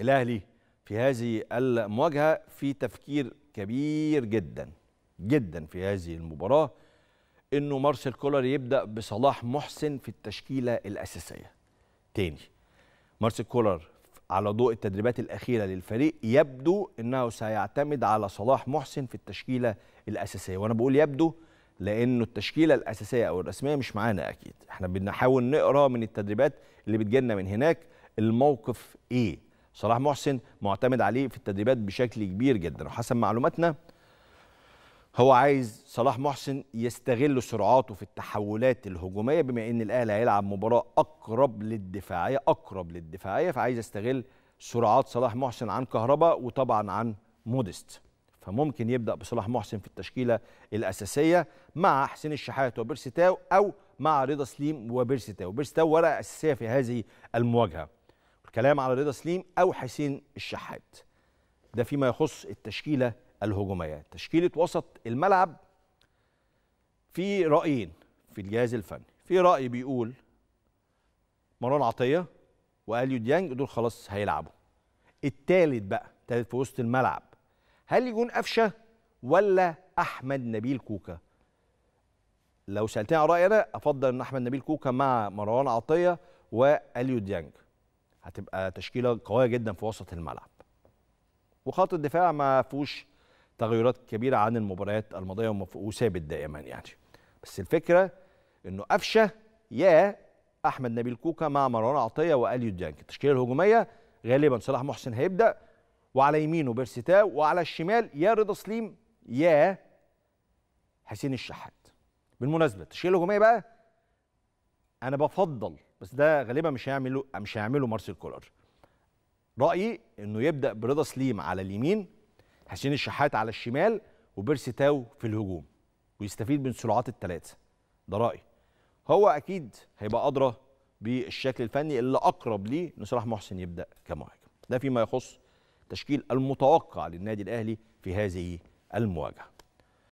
الاهلي في هذه المواجهه في تفكير كبير جدا جدا في هذه المباراه انه مارسيل كولر يبدا بصلاح محسن في التشكيله الاساسيه تاني مارسيل كولر على ضوء التدريبات الاخيره للفريق يبدو انه سيعتمد على صلاح محسن في التشكيله الاساسيه وانا بقول يبدو لانه التشكيله الاساسيه او الرسميه مش معانا اكيد احنا بنحاول نقرا من التدريبات اللي بتجينا من هناك الموقف ايه صلاح محسن معتمد عليه في التدريبات بشكل كبير جدا وحسب معلوماتنا هو عايز صلاح محسن يستغل سرعاته في التحولات الهجوميه بما ان الاهلي هيلعب مباراه اقرب للدفاعيه اقرب للدفاعيه فعايز يستغل سرعات صلاح محسن عن كهرباء وطبعا عن مودست فممكن يبدا بصلاح محسن في التشكيله الاساسيه مع حسين الشحات تاو او مع رضا سليم بيرسي تاو ورقه اساسيه في هذه المواجهه كلام على رضا سليم او حسين الشحات ده فيما يخص التشكيله الهجوميه تشكيله وسط الملعب في رايين في الجهاز الفني في راي بيقول مروان عطيه واليو ديانج دول خلاص هيلعبوا التالت بقى التالت في وسط الملعب هل يكون قفشه ولا احمد نبيل كوكا لو سالتني على رايي انا افضل ان احمد نبيل كوكا مع مروان عطيه واليو ديانج هتبقى تشكيله قويه جدا في وسط الملعب وخط الدفاع ما فيهوش تغيرات كبيره عن المباريات الماضيه وثابت دائما يعني بس الفكره انه قفشه يا احمد نبيل كوكا مع مروان عطيه واليو ديانج التشكيله الهجوميه غالبا صلاح محسن هيبدا وعلى يمينه بيرسيتا وعلى الشمال يا رضا سليم يا حسين الشحات بالمناسبه التشكيله الهجوميه بقى انا بفضل بس ده غالبا مش هيعمله مش هيعمله مارسيل كولر رايي انه يبدا برضا سليم على اليمين حسين الشحات على الشمال وبيرسي تاو في الهجوم ويستفيد من سرعات الثلاثه ده رايي هو اكيد هيبقى ادرى بالشكل الفني اللي اقرب ليه ان صلاح محسن يبدا كمهاجم ده فيما يخص تشكيل المتوقع للنادي الاهلي في هذه المواجهه